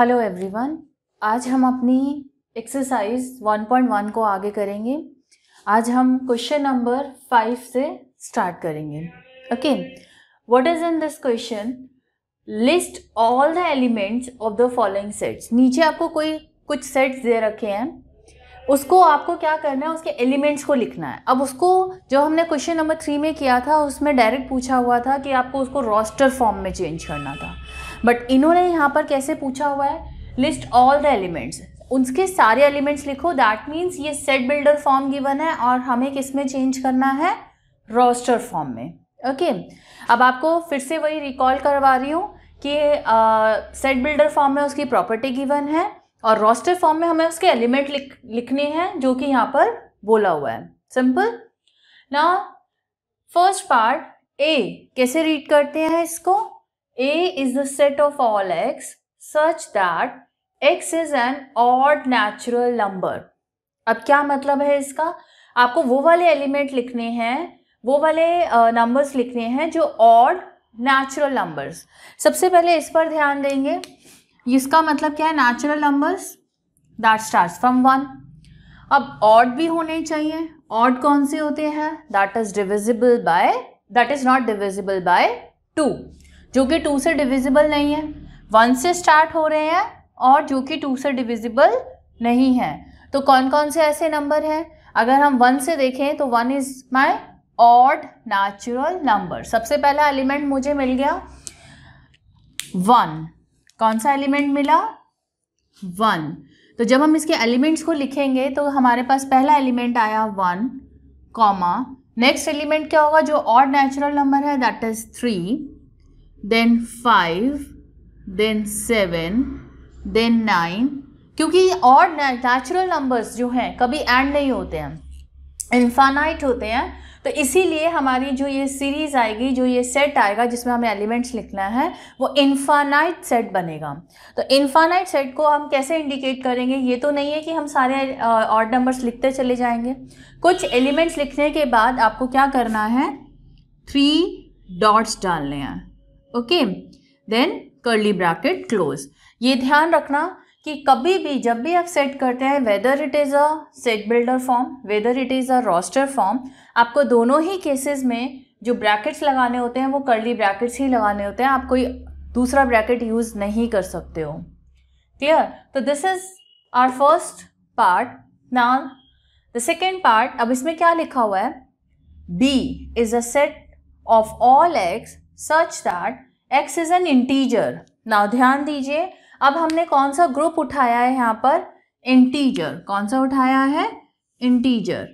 Hello everyone आज हम अपनी एक्सरसाइज 1.1 को आगे करेंगे आज हम क्वेश्चन नंबर फाइव से स्टार्ट करेंगे okay what is in this question list all the elements of the following sets नीचे आपको कोई कुछ सेट्स दे रखे हैं उसको आपको क्या करना है उसके एलिमेंट्स को लिखना है अब उसको जो हमने क्वेश्चन नंबर थ्री में किया था उसमें डायरेक्ट पूछा हुआ था कि आपको उसको रोस्टर फॉर्म में चेंज करना था बट इन्होंने यहाँ पर कैसे पूछा हुआ है लिस्ट ऑल द एलिमेंट्स उसके सारे एलिमेंट्स लिखो दैट मीन्स ये सेट बिल्डर फॉर्म गिवन है और हमें किस में चेंज करना है रोस्टर फॉर्म में ओके okay. अब आपको फिर से वही रिकॉल करवा रही हूँ कि सेट बिल्डर फॉर्म में उसकी प्रॉपर्टी गिवन है और रोस्टर फॉर्म में हमें उसके एलिमेंट लिख लिखने हैं जो कि यहाँ पर बोला हुआ है सिंपल ना फर्स्ट पार्ट ए कैसे रीड करते हैं इसको A is the set of all x such that x is an odd natural number. अब क्या मतलब है इसका आपको वो वाले एलिमेंट लिखने हैं वो वाले नंबर्स uh, लिखने हैं जो ऑड नेचुरल नंबर्स सबसे पहले इस पर ध्यान देंगे इसका मतलब क्या है natural numbers that start from one अब ऑड भी होने चाहिए ऑड कौन से होते हैं that is divisible by that is not divisible by two जो कि टू से डिविजिबल नहीं है वन से स्टार्ट हो रहे हैं और जो कि टू से डिविजिबल नहीं है तो कौन कौन से ऐसे नंबर हैं अगर हम वन से देखें तो one is my odd natural number सबसे पहला एलिमेंट मुझे मिल गया वन कौन सा एलिमेंट मिला वन तो जब हम इसके एलिमेंट्स को लिखेंगे तो हमारे पास पहला एलिमेंट आया वन कॉमा नेक्स्ट एलिमेंट क्या होगा जो ऑड नेचुरल नंबर है that is three then five then seven then nine क्योंकि और नेचुरल नंबर्स जो हैं कभी एंड नहीं होते हैं इन्फानाइट होते हैं तो इसीलिए हमारी जो ये सीरीज़ आएगी जो ये सेट आएगा जिसमें हमें एलिमेंट्स लिखना है वो इन्फानाइट सेट बनेगा तो इन्फानाइट सेट को हम कैसे इंडिकेट करेंगे ये तो नहीं है कि हम सारे ऑड नंबर्स लिखते चले जाएंगे कुछ एलिमेंट्स लिखने के बाद आपको क्या करना है थ्री डॉट्स डालने हैं okay then curly bracket close ये ध्यान रखना कि कभी भी जब भी आप सेट करते हैं whether it is a set builder form whether it is a roster form आपको दोनों ही केसेस में जो ब्रैकेट्स लगाने होते हैं वो कर्ली ब्रैकेट्स ही लगाने होते हैं आप कोई दूसरा ब्रैकेट यूज़ नहीं कर सकते हो क्लियर तो this is our first part ना द सेकेंड पार्ट अब इसमें क्या लिखा हुआ है B is a set of all x such that x is an integer now ध्यान दीजिए अब हमने कौन सा ग्रुप उठाया है यहाँ पर इंटीजर कौन सा उठाया है इंटीजर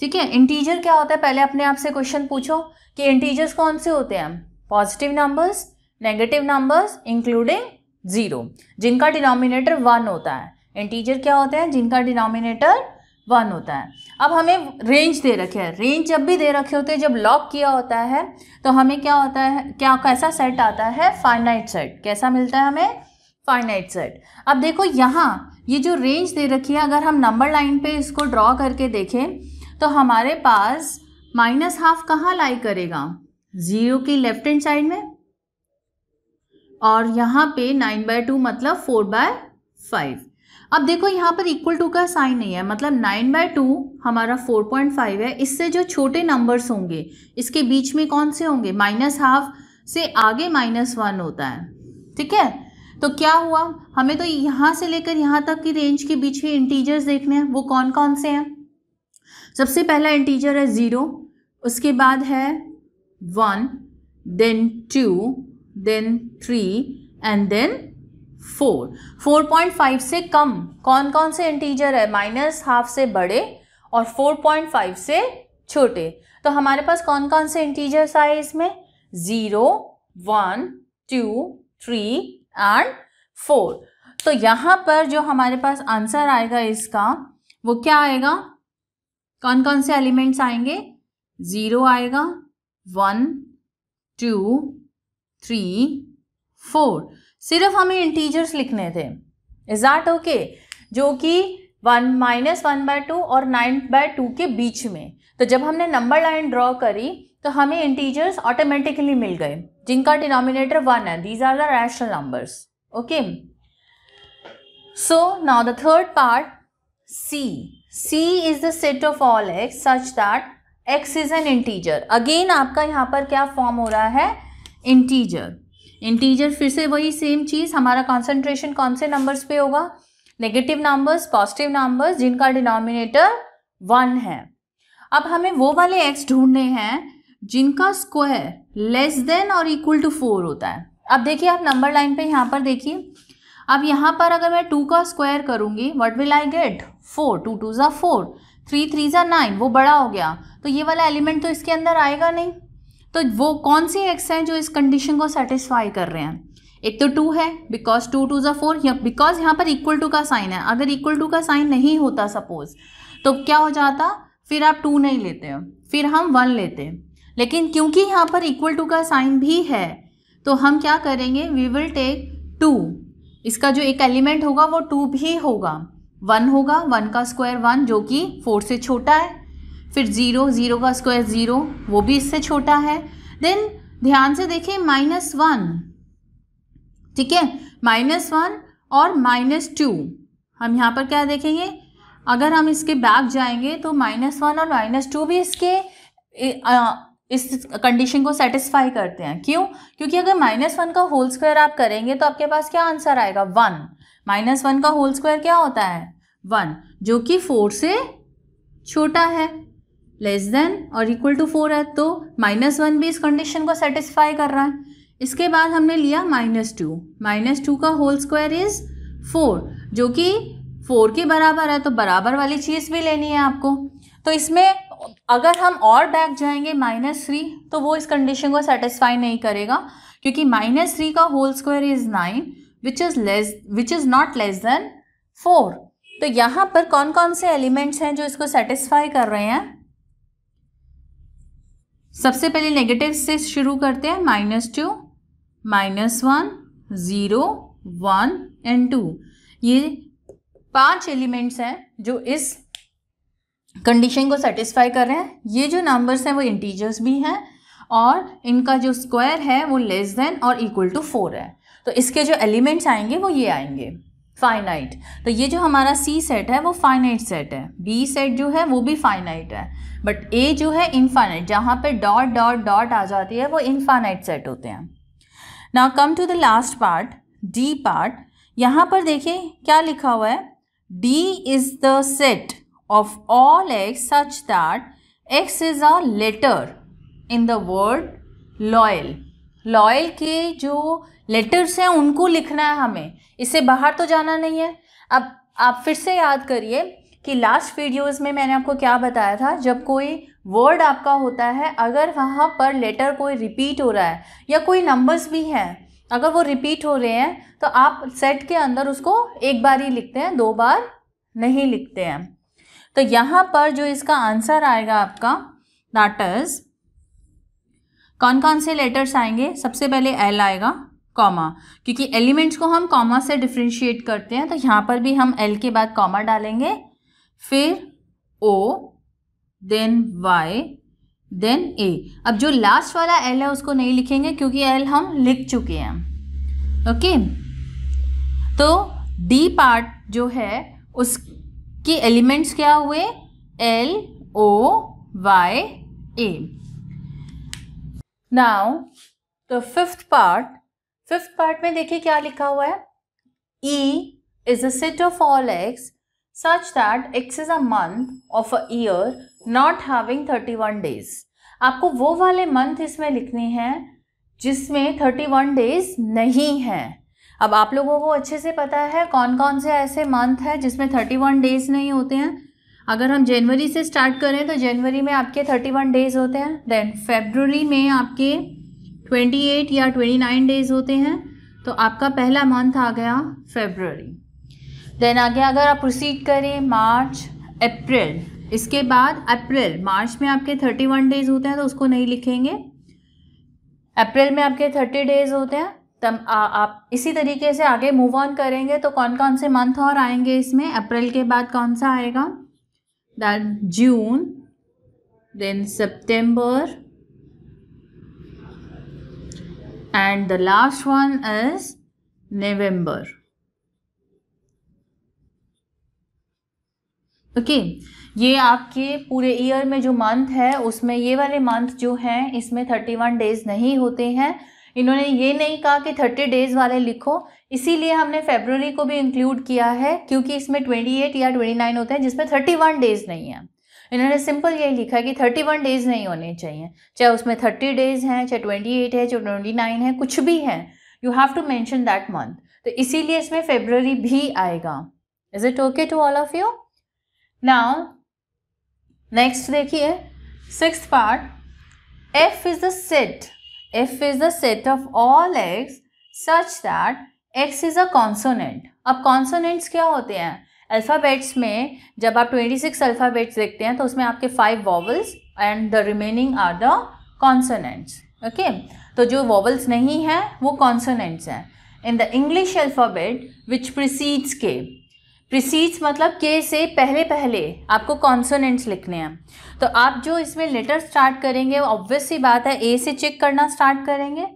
ठीक है इंटीजर क्या होता है पहले अपने आप से क्वेश्चन पूछो कि इंटीजर्स कौन से होते हैं positive numbers negative numbers including zero जिनका डिनोमिनेटर वन होता है इंटीजर क्या होते हैं जिनका डिनोमिनेटर वन होता है अब हमें रेंज दे रखे हैं रेंज जब भी दे रखे होते हैं जब लॉक किया होता है तो हमें क्या होता है क्या कैसा सेट आता है फाइनाइट सेट कैसा मिलता है हमें फाइनाइट सेट अब देखो यहाँ ये जो रेंज दे रखी है अगर हम नंबर लाइन पे इसको ड्रॉ करके देखें तो हमारे पास माइनस हाफ कहाँ लाई करेगा ज़ीरो की लेफ्ट हैंड साइड में और यहाँ पे नाइन बाय टू मतलब फोर बाय फाइव अब देखो यहाँ पर इक्वल टू का साइन नहीं है मतलब नाइन बाय टू हमारा फोर पॉइंट फाइव है इससे जो छोटे नंबर्स होंगे इसके बीच में कौन से होंगे माइनस हाफ से आगे माइनस वन होता है ठीक है तो क्या हुआ हमें तो यहाँ से लेकर यहाँ तक की रेंज के बीच में इंटीजर्स देखने हैं वो कौन कौन से हैं सबसे पहला इंटीजर है ज़ीरो उसके बाद है one then two then three and then four four point five से कम कौन कौन से इंटीजर है माइनस हाफ से बड़े और फोर पॉइंट फाइव से छोटे तो हमारे पास कौन कौन से इंटीजर्स आए इसमें zero one two three and four तो यहाँ पर जो हमारे पास आंसर आएगा इसका वो क्या आएगा कौन कौन से एलिमेंट्स आएंगे ज़ीरो आएगा वन टू थ्री फोर सिर्फ हमें इंटीजर्स लिखने थे इज दैट ओके जो कि one minus one by two और नाइन बाय टू के बीच में तो जब हमने नंबर लाइन ड्रॉ करी तो हमें इंटीजर्स ऑटोमेटिकली मिल गए जिनका डिनोमिनेटर वन है these are the rational numbers okay so now the third part C C is the set of all x such that x is an integer again आपका यहाँ पर क्या फॉर्म हो रहा है इंटीजर इंटीजर फिर से वही सेम चीज़ हमारा कॉन्सेंट्रेशन कौन से नंबर्स पे होगा नेगेटिव नंबर्स पॉजिटिव नंबर्स जिनका डिनोमिनेटर वन है अब हमें वो वाले एक्स ढूंढने हैं जिनका स्क्वायर लेस देन और इक्वल टू फोर होता है अब देखिए आप नंबर लाइन पे यहाँ पर देखिए अब यहाँ पर अगर मैं टू का स्क्वायर करूँगी what will I get four two two ज़ा फोर थ्री थ्री ज़ा नाइन वो बड़ा हो गया तो ये वाला एलिमेंट तो इसके अंदर आएगा नहीं तो वो कौन से एक्स हैं जो इस कंडीशन को सेटिस्फाई कर रहे हैं एक तो टू है बिकॉज टू टू ज़ा फोर बिकॉज यहाँ पर इक्वल टू का साइन है अगर इक्वल टू का साइन नहीं होता सपोज तो क्या हो जाता फिर आप टू नहीं लेते हो फिर हम वन लेते हैं लेकिन क्योंकि यहाँ पर इक्वल टू का साइन भी है तो हम क्या करेंगे वी विल टेक टू इसका जो एक एलिमेंट होगा वो टू भी होगा वन होगा वन का स्क्वायर वन जो कि फोर से छोटा है फिर ज़ीरो ज़ीरो का स्क्वायर ज़ीरो वो भी इससे छोटा है देन ध्यान से देखें माइनस वन ठीक है माइनस वन और माइनस टू हम यहाँ पर क्या देखेंगे अगर हम इसके बैक जाएंगे तो माइनस वन और माइनस टू भी इसके इस कंडीशन को सेटिस्फाई करते हैं क्यों क्योंकि अगर माइनस वन का होल स्क्वायर आप करेंगे तो आपके पास क्या आंसर आएगा वन माइनस वन का होल स्क्वायर क्या होता है वन जो कि फोर से छोटा है लेस देन और इक्वल टू फोर है तो माइनस वन भी इस कंडीशन को सेटिस्फाई कर रहा है इसके बाद हमने लिया माइनस टू माइनस टू का होल स्क्वायर इज़ फोर जो कि फोर के बराबर है तो बराबर वाली चीज़ भी लेनी है आपको तो इसमें अगर हम और बैक जाएंगे माइनस थ्री तो वो इस कंडीशन को सेटिस्फाई नहीं करेगा क्योंकि माइनस थ्री का whole square is nine which is less which is not less than four तो यहाँ पर कौन कौन से एलिमेंट्स हैं जो इसको सेटिस्फाई कर रहे हैं सबसे पहले नेगेटिव से शुरू करते हैं minus two minus one zero one and two ये पांच एलिमेंट्स हैं जो इस कंडीशन को सेटिस्फाई कर रहे हैं ये जो नंबर्स हैं वो इंटीजर्स भी हैं और इनका जो स्क्वायर है वो लेस देन और इक्वल टू फोर है तो इसके जो एलिमेंट्स आएंगे वो ये आएंगे फाइनाइट तो ये जो हमारा सी सेट है वो फाइनाइट सेट है बी सेट जो है वो भी फाइनाइट है बट ए जो है इनफाइनाइट जहाँ पे डॉट डॉट डॉट आ जाती है वो इनफाइनाइट सेट होते हैं ना come to the last part D part यहाँ पर देखिए क्या लिखा हुआ है D is the set of all x such that x is a letter in the word loyal loyal के जो लेटर्स हैं उनको लिखना है हमें इससे बाहर तो जाना नहीं है अब आप फिर से याद करिए कि लास्ट वीडियोस में मैंने आपको क्या बताया था जब कोई वर्ड आपका होता है अगर वहाँ पर लेटर कोई रिपीट हो रहा है या कोई नंबर्स भी हैं अगर वो रिपीट हो रहे हैं तो आप सेट के अंदर उसको एक बार ही लिखते हैं दो बार नहीं लिखते हैं तो यहाँ पर जो इसका आंसर आएगा आपका दैट इज कौन कौन से लेटर्स आएंगे सबसे पहले एल आएगा कॉमा क्योंकि एलिमेंट्स को हम कॉमा से डिफ्रेंशिएट करते हैं तो यहाँ पर भी हम एल के बाद कॉमा डालेंगे फिर O then Y then A अब जो लास्ट वाला एल है उसको नहीं लिखेंगे क्योंकि एल हम लिख चुके हैं ओके तो डी पार्ट जो है उसके एलिमेंट्स क्या हुए L O Y A now the fifth part fifth part में देखिए क्या लिखा हुआ है E a set of all x such that x is a month of a year not having thirty one days आपको वो वाले मंथ इसमें लिखने हैं जिसमें थर्टी वन डेज नहीं हैं अब आप लोगों को अच्छे से पता है कौन कौन से ऐसे मंथ है जिसमें थर्टी वन डेज नहीं होते हैं अगर हम जनवरी से स्टार्ट करें तो जनवरी में आपके थर्टी वन डेज होते हैं देन फेबररी में आपके ट्वेंटी एट या ट्वेंटी नाइन डेज होते हैं तो आपका पहला मंथ आ गया फेबररी देन आगे अगर आप प्रोसीड करें मार्च अप्रैल इसके बाद अप्रैल मार्च में आपके थर्टी वन डेज होते हैं तो उसको नहीं लिखेंगे अप्रैल में आपके थर्टी डेज होते हैं तब आ, आप इसी तरीके से आगे मूव ऑन करेंगे तो कौन कौन से मंथ और आएंगे इसमें अप्रैल के बाद कौन सा आएगा that June then September and the last one is November. Okay okay, ये आपके पूरे ईयर में जो मंथ है उसमें ये वाले मंथ जो हैं इसमें थर्टी वन डेज नहीं होते हैं इन्होंने ये नहीं कहा कि थर्टी डेज वाले लिखो इसीलिए हमने फेबररी को भी इंक्लूड किया है क्योंकि इसमें ट्वेंटी एट या ट्वेंटी नाइन होते हैं जिसमें थर्टी वन डेज नहीं है इन्होंने सिंपल यही लिखा कि थर्टी वन डेज नहीं होने चाहिए चाहे उसमें थर्टी डेज हैं चाहे ट्वेंटी एट है चाहे ट्वेंटी नाइन है कुछ भी है you have to mention that month तो इसीलिए इसमें फेबररी भी आएगा is it okay to all of you now next देखिए six part F is the set F is the set of all x such that x is a consonant अब consonants क्या होते हैं अल्फ़ाबेट्स में जब आप ट्वेंटी सिक्स अल्फ़ाबेट्स देखते हैं तो उसमें आपके five vowels and the remaining are the consonants okay तो जो वॉवल्स नहीं हैं वो कॉन्सोनेंट्स हैं in the English alphabet which precedes K precedes मतलब के से पहले पहले आपको कॉन्सोनेंट्स लिखने हैं तो आप जो इसमें लेटर स्टार्ट करेंगे ऑब्वियसली बात है ए से चेक करना स्टार्ट करेंगे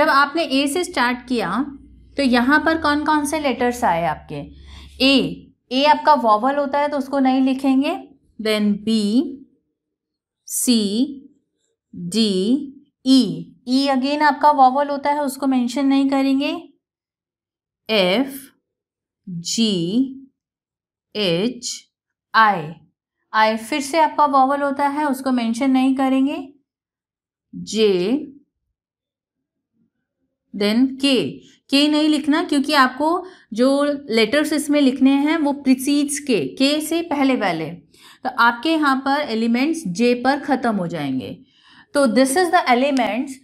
जब आपने ए से स्टार्ट किया तो यहाँ पर कौन कौन से लेटर्स आए आपके ए ए आपका वॉवल होता है तो उसको नहीं लिखेंगे then B C D E E again आपका वॉवल होता है उसको मेंशन नहीं करेंगे एफ जी एच आई आई फिर से आपका वॉवल होता है उसको मेंशन नहीं करेंगे जे देन के के नहीं लिखना क्योंकि आपको जो लेटर्स इसमें लिखने हैं वो प्रिसीड्स के के से पहले पहले तो आपके यहाँ पर एलिमेंट्स जे पर ख़त्म हो जाएंगे तो दिस इज़ द एलिमेंट्स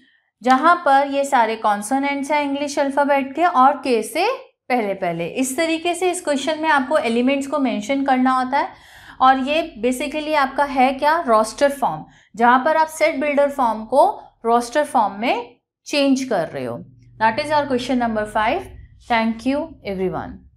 जहाँ पर ये सारे कॉन्सोनेंट्स हैं इंग्लिश अल्फ़ाबेट के और के से पहले पहले इस तरीके से इस क्वेश्चन में आपको एलिमेंट्स को मैंशन करना होता है और ये बेसिकली आपका है क्या रोस्टर फॉर्म जहाँ पर आप सेट बिल्डर फॉर्म को रोस्टर फॉर्म में चेंज कर रहे हो That is our question number 5. Thank you everyone.